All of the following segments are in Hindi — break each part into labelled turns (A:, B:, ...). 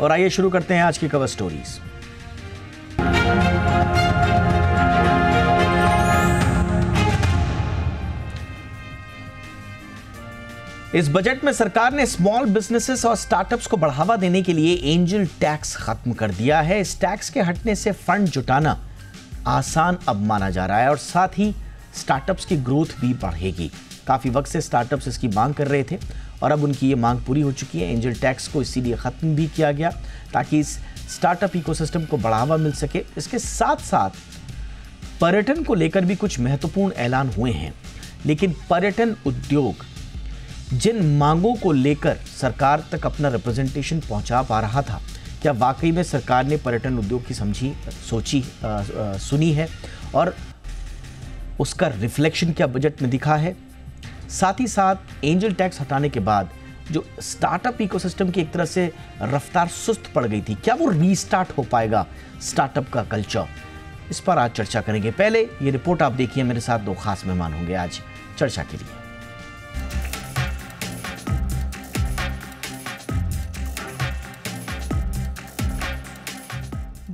A: और आइए शुरू करते हैं आज की कवर स्टोरीज इस बजट में सरकार ने स्मॉल बिजनेसेस और स्टार्टअप्स को बढ़ावा देने के लिए एंजल टैक्स खत्म कर दिया है इस टैक्स के हटने से फंड जुटाना आसान अब माना जा रहा है और साथ ही स्टार्टअप्स की ग्रोथ भी बढ़ेगी काफी वक्त से स्टार्टअप्स इसकी मांग कर रहे थे और अब उनकी ये मांग पूरी हो चुकी है एंजल टैक्स को इसीलिए ख़त्म भी किया गया ताकि इस स्टार्टअप इकोसिस्टम को बढ़ावा मिल सके इसके साथ साथ पर्यटन को लेकर भी कुछ महत्वपूर्ण ऐलान हुए हैं लेकिन पर्यटन उद्योग जिन मांगों को लेकर सरकार तक अपना रिप्रेजेंटेशन पहुंचा पा रहा था क्या वाकई में सरकार ने पर्यटन उद्योग की समझी सोची आ, आ, सुनी है और उसका रिफ्लेक्शन क्या बजट में दिखा है साथ ही साथ एंजल टैक्स हटाने के बाद जो स्टार्टअप इकोसिस्टम की एक तरह से रफ्तार सुस्त पड़ गई थी क्या वो रीस्टार्ट हो पाएगा स्टार्टअप का कल्चर इस पर आज चर्चा करेंगे पहले ये रिपोर्ट आप देखिए मेरे साथ दो खास मेहमान होंगे आज चर्चा के लिए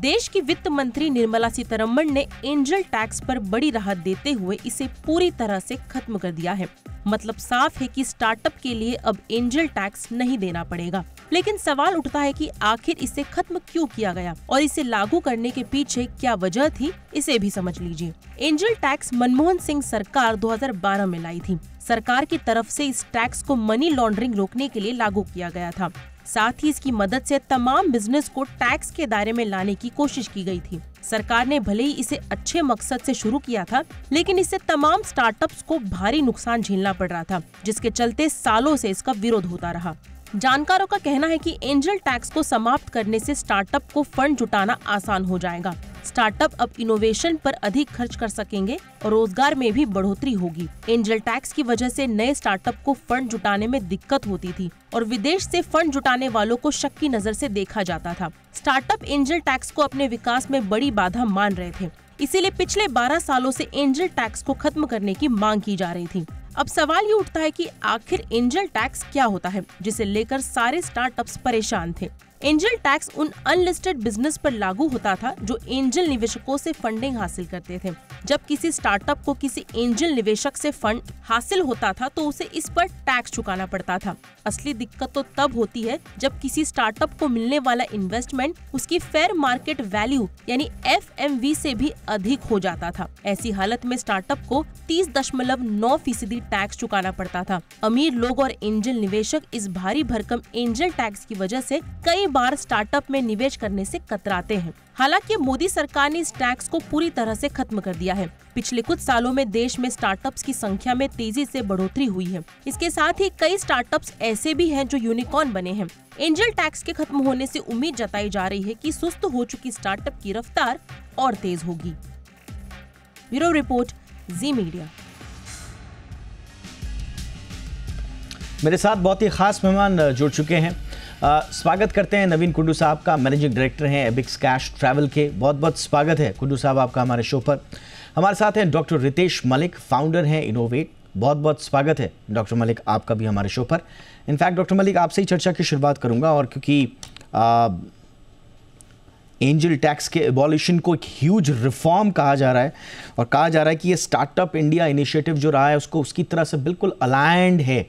B: देश की वित्त मंत्री निर्मला सीतारमण ने एंजल टैक्स पर बड़ी राहत देते हुए इसे पूरी तरह से खत्म कर दिया है मतलब साफ है कि स्टार्टअप के लिए अब एंजल टैक्स नहीं देना पड़ेगा लेकिन सवाल उठता है कि आखिर इसे खत्म क्यों किया गया और इसे लागू करने के पीछे क्या वजह थी इसे भी समझ लीजिए एंजल टैक्स मनमोहन सिंह सरकार 2012 में लाई थी सरकार की तरफ से इस टैक्स को मनी लॉन्ड्रिंग रोकने के लिए लागू किया गया था साथ ही इसकी मदद से तमाम बिजनेस को टैक्स के दायरे में लाने की कोशिश की गई थी सरकार ने भले ही इसे अच्छे मकसद से शुरू किया था लेकिन इससे तमाम स्टार्टअप्स को भारी नुकसान झेलना पड़ रहा था जिसके चलते सालों से इसका विरोध होता रहा जानकारों का कहना है कि एंजल टैक्स को समाप्त करने से स्टार्टअप को फंड जुटाना आसान हो जाएगा स्टार्टअप अब इनोवेशन पर अधिक खर्च कर सकेंगे और रोजगार में भी बढ़ोतरी होगी एंजल टैक्स की वजह से नए स्टार्टअप को फंड जुटाने में दिक्कत होती थी और विदेश से फंड जुटाने वालों को शक की नजर से देखा जाता था स्टार्टअप एंजल टैक्स को अपने विकास में बड़ी बाधा मान रहे थे इसीलिए पिछले 12 सालों से एंजल टैक्स को खत्म करने की मांग की जा रही थी अब सवाल ये उठता है कि आखिर एंजल टैक्स क्या होता है जिसे लेकर सारे स्टार्टअप्स परेशान थे एंजल टैक्स उन अनलिस्टेड बिजनेस पर लागू होता था जो एंजल निवेशकों से फंडिंग हासिल करते थे जब किसी स्टार्टअप को किसी एंजल निवेशक से फंड हासिल होता था तो उसे इस पर टैक्स चुकाना पड़ता था असली दिक्कत तो तब होती है जब किसी स्टार्टअप को मिलने वाला इन्वेस्टमेंट उसकी फेयर मार्केट वैल्यू यानी एफ से भी अधिक हो जाता था ऐसी हालत में स्टार्टअप को तीस दशमलव नौ फीसदी टैक्स चुकाना पड़ता था अमीर लोग और एंजल निवेशक इस भारी भरकम एंजल टैक्स की वजह ऐसी कई बार स्टार्टअप में निवेश करने से कतराते हैं हालांकि मोदी सरकार ने इस टैक्स को पूरी तरह से खत्म कर दिया है पिछले कुछ सालों में देश में स्टार्टअप्स की संख्या में तेजी से बढ़ोतरी हुई है इसके साथ ही कई स्टार्टअप्स ऐसे भी हैं जो यूनिकॉर्न बने हैं एंजल टैक्स के खत्म होने से उम्मीद जताई जा रही है कि सुस्त हो चुकी स्टार्टअप की रफ्तार और तेज होगी ब्यूरो रिपोर्ट जी मीडिया
A: मेरे साथ बहुत ही खास मेहमान जुड़ चुके हैं स्वागत करते हैं नवीन कुंडू साहब का मैनेजिंग डायरेक्टर हैं एबिक्स कैश ट्रैवल के बहुत बहुत स्वागत है कुंडू साहब आपका हमारे शो पर हमारे साथ हैं डॉक्टर रितेश मलिक फाउंडर हैं इनोवेट बहुत बहुत स्वागत है डॉक्टर मलिक आपका भी हमारे शो पर इनफैक्ट डॉक्टर मलिक आपसे ही चर्चा की शुरुआत करूंगा और क्योंकि एंजल टैक्स के एबॉल्यूशन को एक ह्यूज रिफॉर्म कहा जा रहा है और कहा जा रहा है कि ये स्टार्टअप इंडिया इनिशिएटिव जो रहा है उसको उसकी तरह से बिल्कुल अलाइंड है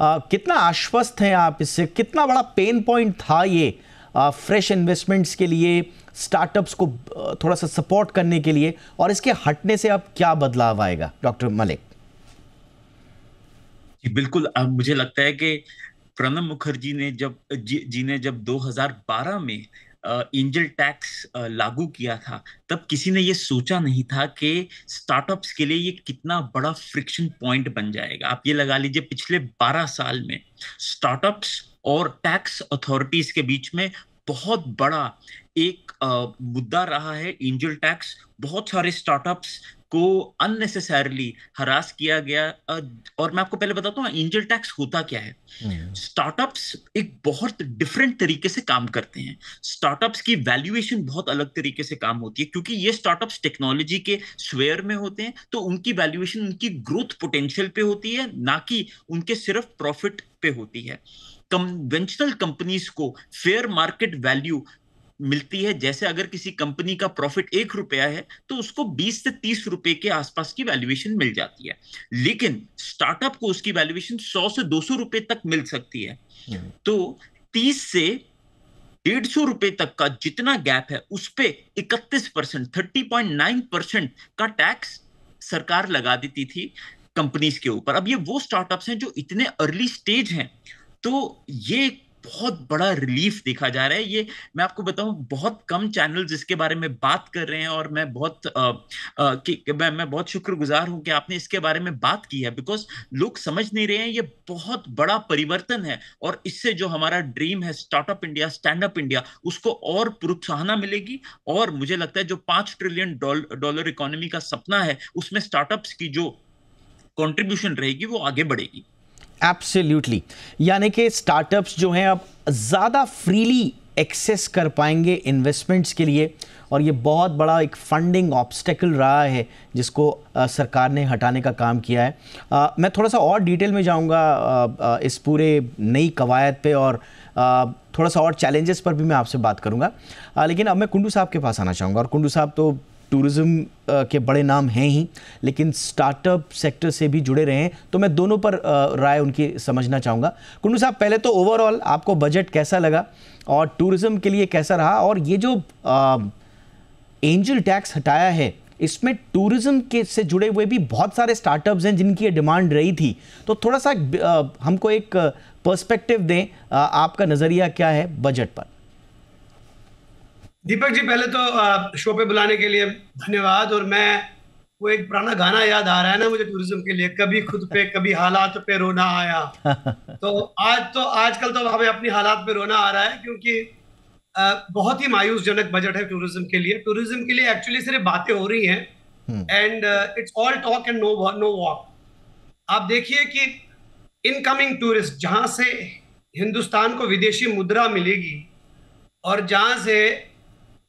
A: आ, कितना आश्वस्त हैं आप इससे कितना बड़ा पेन पॉइंट था ये आ, फ्रेश इन्वेस्टमेंट्स के लिए स्टार्टअप्स को थोड़ा सा सपोर्ट करने के लिए और इसके हटने से अब क्या बदलाव आएगा डॉक्टर मलिक
C: जी बिल्कुल अब मुझे लगता है कि प्रणब मुखर्जी ने जब जी, जी ने जब 2012 में एंजल टैक्स लागू किया था तब किसी ने ये सोचा नहीं था कि स्टार्टअप्स के लिए ये कितना बड़ा फ्रिक्शन पॉइंट बन जाएगा आप ये लगा लीजिए पिछले 12 साल में स्टार्टअप्स और टैक्स अथॉरिटीज के बीच में बहुत बड़ा एक मुद्दा रहा है एंजल टैक्स बहुत सारे स्टार्टअप्स को अननेसेसरली हरास किया गया और मैं आपको पहले बताता हूँ एंजल टैक्स होता क्या है स्टार्टअप्स हम्म। एक बहुत डिफरेंट तरीके से काम करते हैं स्टार्टअप्स की वैल्यूएशन बहुत अलग तरीके से काम होती है क्योंकि ये स्टार्टअप्स टेक्नोलॉजी के स्वेयर में होते हैं तो उनकी वैल्यूएशन उनकी ग्रोथ पोटेंशियल पे होती है ना कि उनके सिर्फ प्रॉफिट पे होती है कन्वेंशनल कंपनीज को फेयर मार्केट वैल्यू मिलती है जैसे अगर किसी कंपनी का प्रॉफिट एक रुपया है तो उसको 20 से 30 रुपए के आसपास की वैल्यूएशन मिल जाती है लेकिन स्टार्टअप को उसकी वैल्यूएशन 100 से 200 रुपए तक मिल सकती है हम्म। तो 30 से डेढ़ सौ रुपए तक का जितना गैप है उस पर इकतीस percent thirty point nine percent का टैक्स सरकार लगा देती थी कंपनीज के ऊपर अब ये वो स्टार्टअप्स हैं जो इतने अर्ली स्टेज हैं तो ये बहुत बड़ा रिलीफ देखा जा रहा है ये मैं आपको बताऊं बहुत कम चैनल जिसके बारे में बात कर रहे हैं और मैं बहुत आ, आ, कि, मैं, मैं बहुत शुक्रगुजार हूं कि आपने इसके बारे में बात की है बिकॉज लोग समझ नहीं रहे हैं ये बहुत बड़ा परिवर्तन है और इससे जो हमारा ड्रीम है startup India stand up India उसको और प्रोत्साहना मिलेगी और मुझे लगता है जो पांच ट्रिलियन डॉलर इकोनॉमी का सपना है उसमें स्टार्टअप्स की जो कॉन्ट्रीब्यूशन रहेगी वो आगे बढ़ेगी
A: एब्सोल्यूटली यानी कि स्टार्टअप्स जो हैं अब ज़्यादा फ्रीली एक्सेस कर पाएंगे इन्वेस्टमेंट्स के लिए और ये बहुत बड़ा एक फंडिंग ऑब्स्टेकल रहा है जिसको आ, सरकार ने हटाने का काम किया है आ, मैं थोड़ा सा और डिटेल में जाऊंगा इस पूरे नई कवायद पे और आ, थोड़ा सा और चैलेंजेस पर भी मैं आपसे बात करूंगा लेकिन अब मैं कुंडू साहब के पास आना चाहूँगा और कुंडू साहब तो टूरिज़्म के बड़े नाम हैं ही लेकिन स्टार्टअप सेक्टर से भी जुड़े रहे हैं तो मैं दोनों पर राय उनकी समझना चाहूँगा कुंडू साहब पहले तो ओवरऑल आपको बजट कैसा लगा और टूरिज़्म के लिए कैसा रहा और ये जो एंजल टैक्स हटाया है इसमें टूरिज्म के से जुड़े हुए भी बहुत सारे स्टार्टअप्स हैं जिनकी ये डिमांड रही थी तो थोड़ा सा हमको एक पर्सपेक्टिव दें आपका नज़रिया क्या है बजट पर
D: दीपक जी पहले तो शो पे बुलाने के लिए धन्यवाद और मैं वो एक पुराना गाना याद आ रहा है ना मुझे टूरिज्म के लिए कभी खुद पे कभी हालात पे रोना आया तो आज तो आजकल तो हमें अपनी हालात पे रोना आ रहा है क्योंकि बहुत ही मायूस जनक बजट है टूरिज्म के लिए टूरिज्म के लिए एक्चुअली सिर्फ बातें हो रही हैं and it's all talk and no no walk आप देखिए कि इनकमिंग टूरिस्ट जहाँ से हिंदुस्तान को विदेशी मुद्रा मिलेगी और जहां से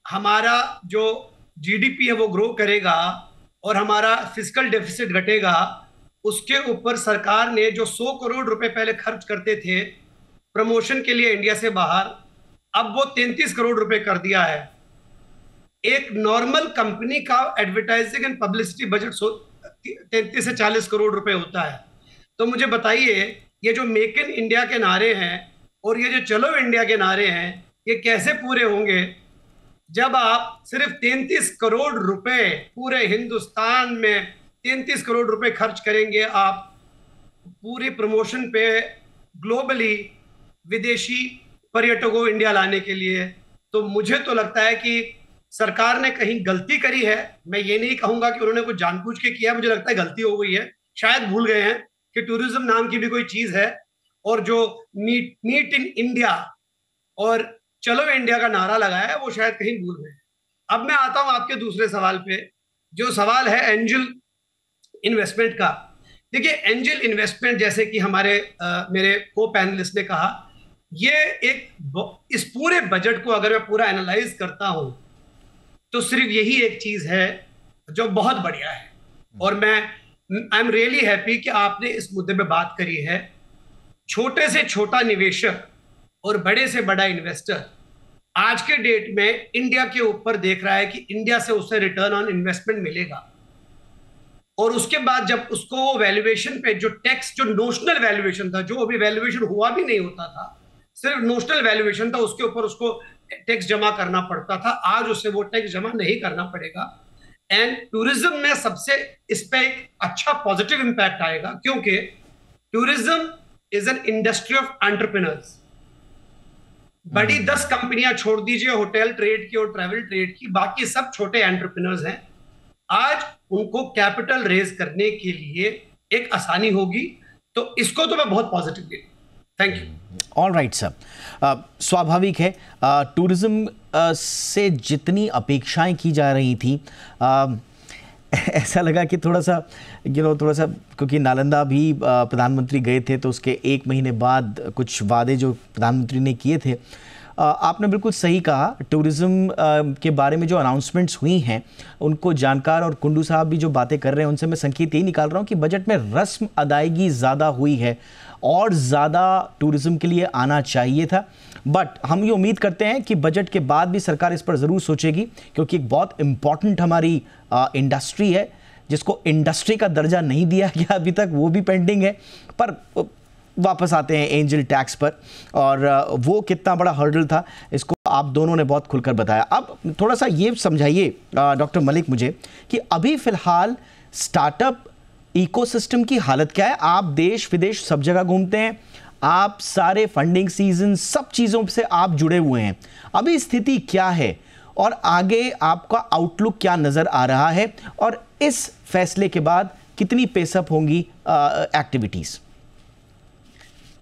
D: हमारा जो जीडीपी है वो ग्रो करेगा और हमारा फिजिकल डेफिसिट घटेगा उसके ऊपर सरकार ने जो 100 करोड़ रुपए पहले खर्च करते थे प्रमोशन के लिए इंडिया से बाहर अब वो 33 करोड़ रुपए कर दिया है एक नॉर्मल कंपनी का एडवर्टाइजिंग एंड पब्लिसिटी बजट तैंतीस से चालीस करोड़ रुपए होता है तो मुझे बताइए ये जो मेक इन इंडिया के नारे हैं और ये जो चलो इंडिया के नारे हैं ये कैसे पूरे होंगे जब आप सिर्फ 33 करोड़ रुपए पूरे हिंदुस्तान में 33 करोड़ रुपए खर्च करेंगे आप पूरी प्रमोशन पे ग्लोबली विदेशी पर्यटकों इंडिया लाने के लिए तो मुझे तो लगता है कि सरकार ने कहीं गलती करी है मैं ये नहीं कहूंगा कि उन्होंने कुछ जानबूझ के किया मुझे लगता है गलती हो गई है शायद भूल गए हैं कि टूरिज्म नाम की भी कोई चीज़ है और जो मीट मीट इन इंडिया और चलो इंडिया का नारा लगाया वो शायद कहीं भूल गए अब मैं आता हूं आपके दूसरे सवाल पे जो सवाल है एंजल इन्वेस्टमेंट का देखिए एंजल इन्वेस्टमेंट जैसे कि हमारे आ, मेरे को पैनलिस्ट ने कहा ये एक इस पूरे बजट को अगर मैं पूरा एनालाइज करता हूं तो सिर्फ यही एक चीज़ है जो बहुत बढ़िया है और मैं आई एम रियली हैप्पी कि आपने इस मुद्दे पे बात करी है छोटे से छोटा निवेशक और बड़े से बड़ा इन्वेस्टर आज के डेट में इंडिया के ऊपर देख रहा है कि इंडिया से उसे रिटर्न ऑन इन्वेस्टमेंट मिलेगा और उसके बाद जब उसको वो वैल्यूएशन पे जो टैक्स जो नोशनल वैल्यूएशन था जो अभी वैल्यूएशन हुआ भी नहीं होता था सिर्फ नोशनल वैल्यूएशन था उसके ऊपर उसको टैक्स जमा करना पड़ता था आज उसे वो टैक्स जमा नहीं करना पड़ेगा एंड टूरिज्म में सबसे इस पर एक अच्छा पॉजिटिव इम्पैक्ट आएगा क्योंकि tourism is an industry of entrepreneurs बड़ी दस कंपनियां छोड़ दीजिए होटल ट्रेड की और ट्रेवल ट्रेड की बाकी सब छोटे एंटरप्रेन्योर्स हैं आज उनको कैपिटल रेज करने के लिए एक आसानी होगी तो इसको तो मैं बहुत पॉजिटिव दे thank you
A: all right sir स्वाभाविक है uh, टूरिज्म uh, से जितनी अपेक्षाएं की जा रही थी uh, ऐसा लगा कि थोड़ा सा यू नो थोड़ा सा क्योंकि नालंदा भी प्रधानमंत्री गए थे तो उसके एक महीने बाद कुछ वादे जो प्रधानमंत्री ने किए थे आपने बिल्कुल सही कहा टूरिज़्म के बारे में जो अनाउंसमेंट्स हुई हैं उनको जानकार और कुंडू साहब भी जो बातें कर रहे हैं उनसे मैं संकेत यही निकाल रहा हूँ कि बजट में रस्म अदायगी ज़्यादा हुई है और ज़्यादा टूरिज़्म के लिए आना चाहिए था बट हम ये उम्मीद करते हैं कि बजट के बाद भी सरकार इस पर ज़रूर सोचेगी क्योंकि एक बहुत इम्पॉर्टेंट हमारी इंडस्ट्री है जिसको इंडस्ट्री का दर्जा नहीं दिया गया अभी तक वो भी पेंडिंग है पर वापस आते हैं एंजल टैक्स पर और वो कितना बड़ा हर्डल था इसको आप दोनों ने बहुत खुलकर बताया अब थोड़ा सा ये समझाइए डॉक्टर मलिक मुझे कि अभी फ़िलहाल स्टार्टअप इकोसिस्टम की हालत क्या है आप देश विदेश सब जगह घूमते हैं आप सारे फंडिंग सीजन सब चीज़ों से आप जुड़े हुए हैं अभी स्थिति क्या है और आगे आपका आउटलुक क्या नज़र आ रहा है और इस फैसले के बाद कितनी पेसअप होंगी एक्टिविटीज़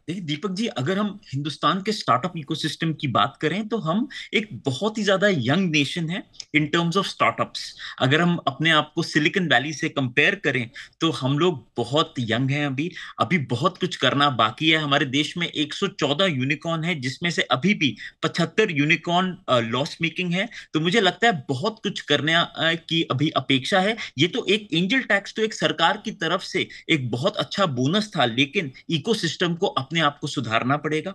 C: देखिए दीपक जी अगर हम हिंदुस्तान के स्टार्टअप इकोसिस्टम की बात करें तो हम एक बहुत ही ज्यादा यंग नेशन है इन टर्म्स ऑफ स्टार्टअप्स अगर हम अपने आप को सिलिकन वैली से कंपेयर करें तो हम लोग बहुत यंग हैं अभी अभी बहुत कुछ करना बाकी है हमारे देश में 114 यूनिकॉर्न है जिसमें से अभी भी 75 यूनिकॉर्न लॉस मेकिंग है तो मुझे लगता है बहुत कुछ करने की अभी अपेक्षा है ये तो एक एंजल टैक्स तो एक सरकार की तरफ से एक बहुत अच्छा बोनस था लेकिन इकोसिस्टम को अपने अपने आप को सुधारना पड़ेगा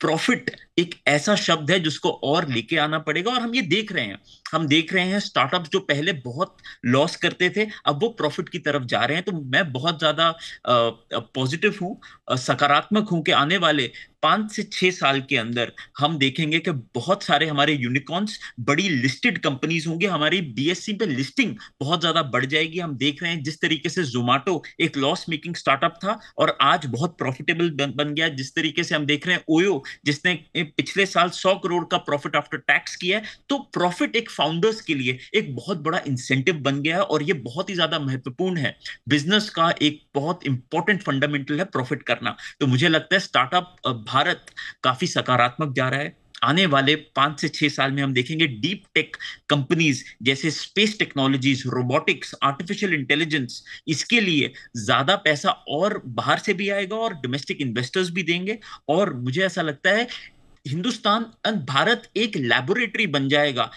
C: प्रॉफिट एक ऐसा शब्द है जिसको और लेके आना पड़ेगा और हम ये देख रहे हैं हम देख रहे हैं स्टार्टअप जो पहले बहुत लॉस करते थे अब वो प्रॉफिट की तरफ जा रहे हैं तो मैं बहुत ज्यादा पॉजिटिव हूँ सकारात्मक हूँ कि आने वाले पांच से छह साल के अंदर हम देखेंगे कि बहुत सारे हमारे यूनिकॉर्न्स बड़ी लिस्टेड कंपनीज होंगी हमारी बीएससी पे लिस्टिंग बहुत ज्यादा बढ़ जाएगी हम देख रहे हैं जिस तरीके से जोमैटो एक लॉस मेकिंग स्टार्टअप था और आज बहुत प्रॉफिटेबल बन, बन गया जिस तरीके से हम देख रहे हैं ओयो जिसने पिछले साल सौ करोड़ का प्रॉफिट आफ्टर टैक्स किया है तो प्रॉफिट एक फाउंडर्स के लिए एक बहुत बड़ा इंसेंटिव बन गया है और ये बहुत ही ज्यादा महत्वपूर्ण है बिजनेस का एक बहुत इंपॉर्टेंट फंडामेंटल है प्रॉफिट करना तो मुझे लगता है स्टार्टअप भारत काफी सकारात्मक जा रहा है आने वाले पांच से छह साल में हम देखेंगे डीप टेक कंपनीज जैसे space technologies robotics artificial intelligence इसके लिए ज्यादा पैसा और बाहर से भी आएगा और डोमेस्टिक इन्वेस्टर्स भी देंगे और मुझे ऐसा लगता है हिंदुस्तान भारत एक लैबोरेटरी बन जाएगा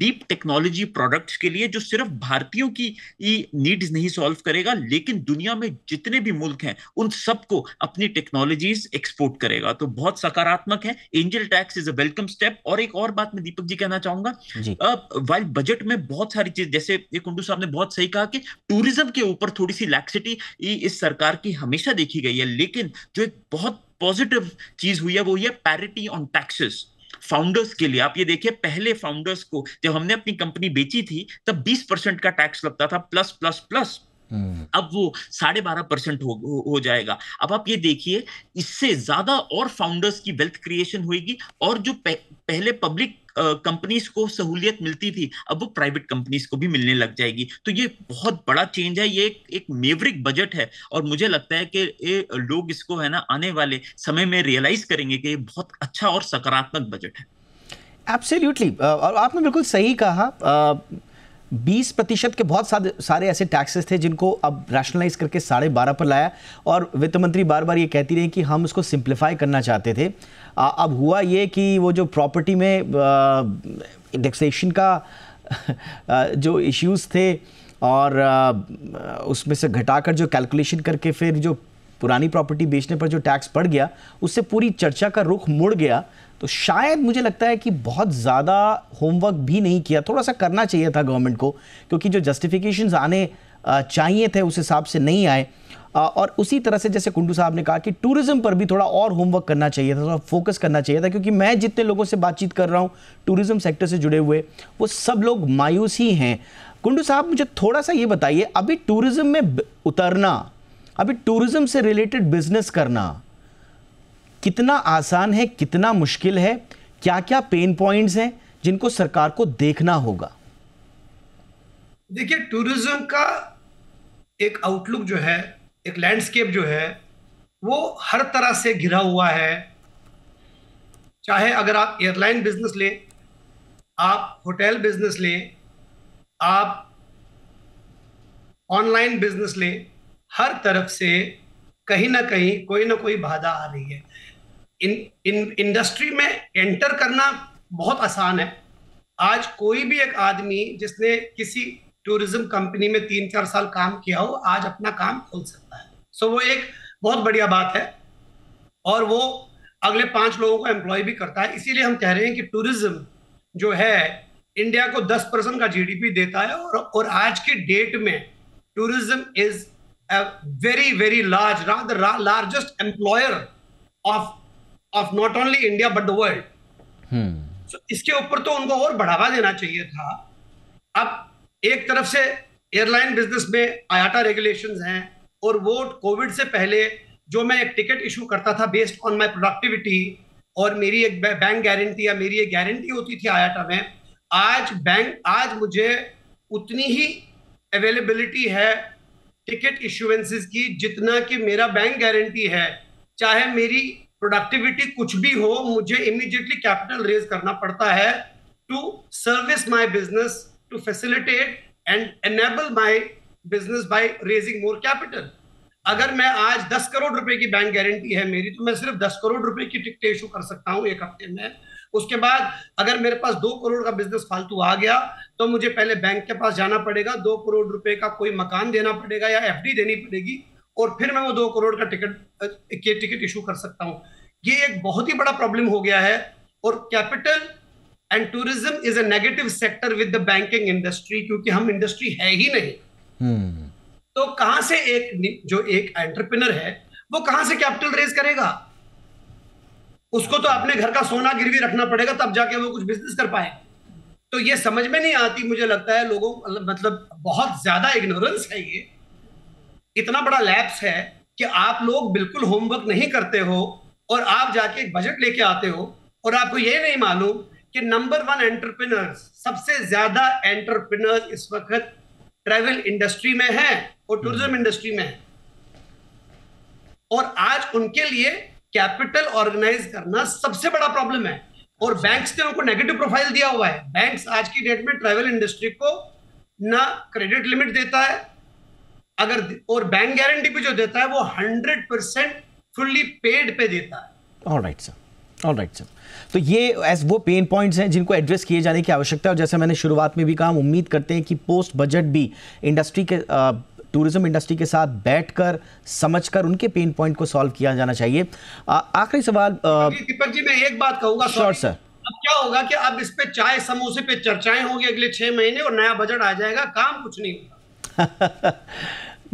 C: डीप टेक्नोलॉजी प्रोडक्ट्स के लिए जो सिर्फ भारतीयों की नीड्स नहीं सॉल्व करेगा लेकिन दुनिया में जितने भी मुल्क हैं उन सबको अपनी टेक्नोलॉजीज एक्सपोर्ट करेगा तो बहुत सकारात्मक है angel tax is a welcome step और एक और बात मैं दीपक जी कहना चाहूंगा वाइल बजट में बहुत सारी चीज जैसे कुंडू साहब ने बहुत सही कहा कि टूरिज्म के ऊपर थोड़ी सी लैक्सिटी इस सरकार की हमेशा देखी गई है लेकिन जो एक बहुत पॉजिटिव चीज हुई है वो ये पैरिटी ऑन टैक्सेस फाउंडर्स के लिए आप ये देखिए पहले फाउंडर्स को जब हमने अपनी कंपनी बेची थी तब 20 परसेंट का टैक्स लगता था प्लस प्लस प्लस अब वो साढ़े बारह परसेंट हो, हो जाएगा अब आप ये देखिए इससे ज्यादा और फाउंडर्स की वेल्थ क्रिएशन होगी और जो पह, पहले पब्लिक कंपनीज को सहूलियत मिलती थी अब वो प्राइवेट कंपनीज को भी मिलने लग जाएगी तो ये बहुत बड़ा चेंज है ये एक, एक मेवरिक बजट है और मुझे लगता है कि ये लोग इसको है ना आने वाले समय में रियलाइज करेंगे कि ये बहुत अच्छा और सकारात्मक बजट है
A: एब्सोल्युटली और आपने बिल्कुल सही कहा बीस प्रतिशत के बहुत सारे ऐसे टैक्सेस थे जिनको अब रैशनलाइज करके साढ़े बारह पर लाया और वित्त मंत्री बार बार ये कहती रही कि हम उसको सिंप्लीफाई करना चाहते थे आ, अब हुआ ये कि वो जो प्रॉपर्टी में इंडेक्सेशन का आ, जो इश्यूज़ थे और उसमें से घटाकर जो कैलकुलेशन करके फिर जो पुरानी प्रॉपर्टी बेचने पर जो टैक्स बढ़ गया उससे पूरी चर्चा का रुख मुड़ गया तो शायद मुझे लगता है कि बहुत ज़्यादा होमवर्क भी नहीं किया थोड़ा सा करना चाहिए था गवर्नमेंट को क्योंकि जो जस्टिफिकेशन आने चाहिए थे उस हिसाब से नहीं आए और उसी तरह से जैसे कुंडू साहब ने कहा कि टूरिज्म पर भी थोड़ा और होमवर्क करना चाहिए था थोड़ा फोकस करना चाहिए था क्योंकि मैं जितने लोगों से बातचीत कर रहा हूँ टूरिज्म सेक्टर से जुड़े हुए वो सब लोग मायूस ही हैं कुंडू साहब मुझे थोड़ा सा ये बताइए अभी टूरिज्म में उतरना अभी टूरिज़्म से रिलेटेड बिजनेस करना कितना आसान है कितना मुश्किल है क्या क्या पेन पॉइंट्स हैं जिनको सरकार को देखना होगा
D: देखिए टूरिज्म का एक आउटलुक जो है एक लैंडस्केप जो है वो हर तरह से घिरा हुआ है चाहे अगर आप एयरलाइन बिजनेस लें आप होटल बिजनेस लें आप ऑनलाइन बिजनेस लें हर तरफ से कहीं ना कहीं कोई ना कोई बाधा आ रही है इन इन इंडस्ट्री में एंटर करना बहुत आसान है आज कोई भी एक आदमी जिसने किसी टूरिज्म कंपनी में तीन चार साल काम किया हो आज अपना काम खोल सकता है सो so, वो एक बहुत बढ़िया बात है और वो अगले पांच लोगों को एम्प्लॉय भी करता है इसीलिए हम कह रहे हैं कि टूरिज्म जो है इंडिया को दस परसेंट का जीडीपी देता है और, और आज के डेट में tourism is a very, very large, rather largest employer of of not only India but the world. Hmm. So इसके ऊपर तो उनको और बढ़ावा देना चाहिए था अब एक तरफ से एयरलाइन बिजनेस में आयाटा रेगुलेशंस हैं और वो कोविड से पहले जो मैं एक टिकट इशू करता था बेस्ड ऑन माय प्रोडक्टिविटी और मेरी एक बैंक गारंटी या मेरी एक गारंटी होती थी आयाटा में आज बैंक आज मुझे उतनी ही अवेलेबिलिटी है टिकट इश्यूएंसेस की जितना कि मेरा बैंक गारंटी है चाहे मेरी प्रोडक्टिविटी कुछ भी हो मुझे इमीडिएटली कैपिटल रेज करना पड़ता है to service my business to facilitate and enable my business by raising more capital अगर मैं आज 10 करोड़ रुपए की बैंक गारंटी है मेरी तो मैं सिर्फ 10 करोड़ रुपए की टिकट इशू कर सकता हूँ एक हफ्ते में उसके बाद अगर मेरे पास दो करोड़ का बिजनेस फालतू आ गया तो मुझे पहले बैंक के पास जाना पड़ेगा दो करोड़ रुपए का कोई मकान देना पड़ेगा या एफडी देनी पड़ेगी और फिर मैं वो दो करोड़ का टिकट के टिकट इशू कर सकता हूँ ये एक बहुत ही बड़ा प्रॉब्लम हो गया है और capital and tourism is a negative sector with the banking industry क्योंकि हम इंडस्ट्री है ही नहीं hmm. तो कहां से एक जो एक एंटरप्रिनर है वो कहां से कैपिटल रेज करेगा उसको तो अपने घर का सोना गिरवी रखना पड़ेगा तब जाके वो कुछ बिजनेस कर पाएगा तो ये समझ में नहीं आती मुझे लगता है लोगों मतलब बहुत ज्यादा इग्नोरेंस है ये इतना बड़ा लैप्स है कि आप लोग बिल्कुल होमवर्क नहीं करते हो और आप जाके एक बजट लेके आते हो और आपको ये नहीं मालूम कि नंबर वन एंटरप्रिनर्स सबसे ज्यादा एंटरप्रिनर्स इस वक्त ट्रेवल इंडस्ट्री में है और टूरिज्म हम्म। इंडस्ट्री में है और आज उनके लिए कैपिटल ऑर्गेनाइज करना सबसे बड़ा प्रॉब्लम है और बैंक्स ने उनको नेगेटिव प्रोफाइल दिया हुआ है बैंक्स आज की डेट में ट्रैवल इंडस्ट्री को ना क्रेडिट लिमिट देता है अगर और बैंक गारंटी भी जो देता है वो हंड्रेड परसेंट फुल्ली पेड पे देता
A: है all right sir all right sir तो ये एज वो पेन पॉइंट्स हैं जिनको एड्रेस किए जाने की आवश्यकता है और जैसे मैंने शुरुआत में भी कहा उम्मीद करते हैं कि पोस्ट बजट भी इंडस्ट्री के आ, uh, टूरिज्म इंडस्ट्री के साथ बैठकर समझकर उनके पेन पॉइंट को सॉल्व किया जाना चाहिए आखिरी सवाल दीपक
D: जी मैं एक बात कहूंगा श्योर सर अब क्या होगा कि अब इस पे चाय समोसे पे चर्चाएं होंगी अगले छह महीने और नया बजट आ जाएगा काम कुछ नहीं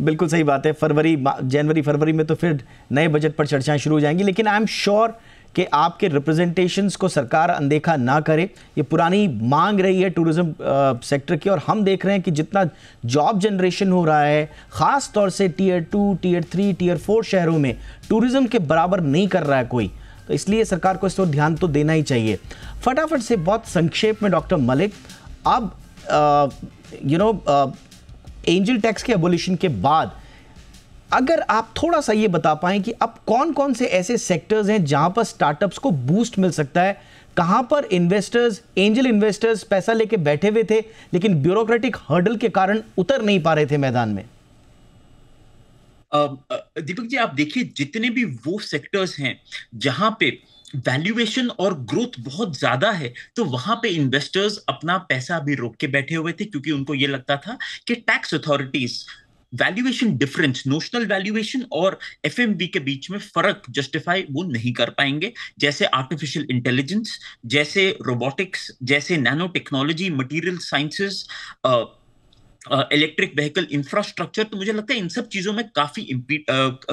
A: बिल्कुल सही बात है फरवरी जनवरी फरवरी में तो फिर नए बजट पर चर्चाएं शुरू हो जाएंगी लेकिन आई एम श्योर sure कि आपके रिप्रेजेंटेशंस को सरकार अनदेखा ना करे ये पुरानी मांग रही है टूरिज्म सेक्टर की और हम देख रहे हैं कि जितना जॉब जनरेशन हो रहा है ख़ास तौर से tier two tier three tier four शहरों में टूरिज़्म के बराबर नहीं कर रहा है कोई तो इसलिए सरकार को इस पर ध्यान तो देना ही चाहिए फटाफट से बहुत संक्षेप में डॉक्टर मलिक अब यू नो एंजल टैक्स के एबोल्यूशन के बाद अगर आप थोड़ा सा ये बता पाए कि अब कौन कौन से ऐसे सेक्टर्स हैं जहां पर स्टार्टअप्स को बूस्ट मिल सकता है कहां पर इन्वेस्टर्स एंजल इन्वेस्टर्स पैसा लेके बैठे हुए थे लेकिन ब्यूरोक्रेटिक हर्डल के कारण उतर नहीं पा रहे
C: थे मैदान में दीपक जी आप देखिए जितने भी वो सेक्टर्स हैं जहां पे वैल्यूएशन और ग्रोथ बहुत ज्यादा है तो वहां पे इन्वेस्टर्स अपना पैसा भी रोक के बैठे हुए थे क्योंकि उनको ये लगता था कि tax authorities valuation difference notional valuation और एफ के बीच में फर्क जस्टिफाई वो नहीं कर पाएंगे जैसे आर्टिफिशियल इंटेलिजेंस जैसे रोबोटिक्स जैसे nano technology material sciences electric vehicle infrastructure तो मुझे लगता है इन सब चीजों में काफी uh,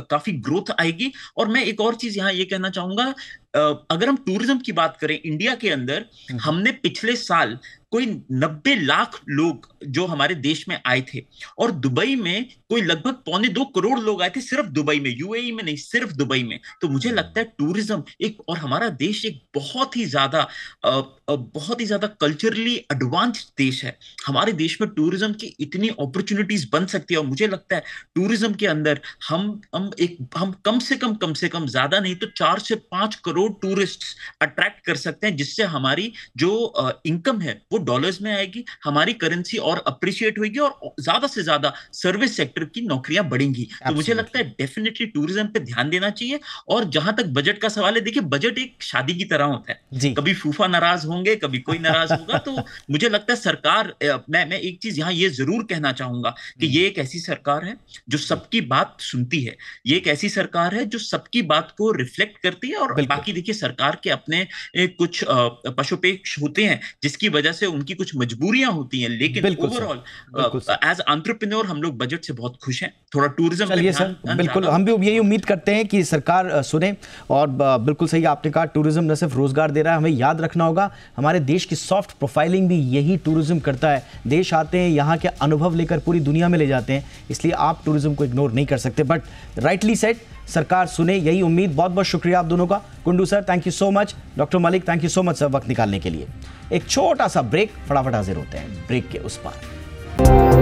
C: काफी ग्रोथ आएगी और मैं एक और चीज यहाँ ये कहना चाहूंगा uh, अगर हम टूरिज्म की बात करें इंडिया के अंदर हम्म। हमने पिछले साल कोई 90 लाख लोग जो हमारे देश में आए थे और दुबई में कोई लगभग पौने दो करोड़ लोग आए थे सिर्फ दुबई में यूएई e में नहीं सिर्फ दुबई में तो मुझे हम्म। लगता है टूरिज्म एक और हमारा देश एक बहुत ही ज्यादा बहुत ही ज्यादा कल्चरली एडवांस देश है हमारे देश में टूरिज्म की इतनी अपॉर्चुनिटीज बन सकती है और मुझे लगता है टूरिज्म के अंदर हम हम एक हम कम से कम कम से कम ज्यादा नहीं तो चार से पांच करोड़ टूरिस्ट अट्रैक्ट कर सकते हैं जिससे हमारी जो इनकम है वो डॉलर्स में आएगी हमारी करेंसी और अप्रिशिएट होगी और ज्यादा से ज्यादा सर्विस सेक्टर की नौकरियां बढ़ेंगी Absolutely. तो मुझे लगता है डेफिनेटली टूरिज्म पे ध्यान देना चाहिए और जहां तक बजट का सवाल है देखिए बजट एक शादी की तरह होता है जी. कभी फूफा नाराज होंगे कभी कोई नाराज होगा तो मुझे लगता है सरकार मैं मैं एक चीज यहाँ ये जरूर कहना चाहूंगा कि हम्म। ये एक ऐसी सरकार है जो सबकी बात सुनती है ये एक ऐसी सरकार है जो सबकी बात को रिफ्लेक्ट करती है और बाकी देखिए सरकार के अपने कुछ पशुपेक्ष होते हैं जिसकी वजह से उनकी कुछ मजबूरियां होती हैं लेकिन ओवरऑल एज एंटरप्रेन्योर हम लोग बजट से बहुत खुश हैं थोड़ा टूरिज्म चलिए सर बिल्कुल हम
A: भी यही उम्मीद करते हैं कि सरकार uh, सुने और uh, बिल्कुल सही आपने कहा टूरिज्म न सिर्फ रोजगार दे रहा है हमें याद रखना होगा हमारे देश की सॉफ्ट प्रोफाइलिंग भी यही टूरिज्म करता है देश आते हैं यहाँ के अनुभव लेकर पूरी दुनिया में ले जाते हैं इसलिए आप टूरिज्म को इग्नोर नहीं कर सकते बट राइटली सेट सरकार सुने यही उम्मीद बहुत बहुत शुक्रिया आप दोनों का Kundu sir thank you so much doctor Malik thank you so much sir वक्त निकालने के लिए एक छोटा सा ब्रेक फटाफट हाजिर होते हैं ब्रेक के उस पार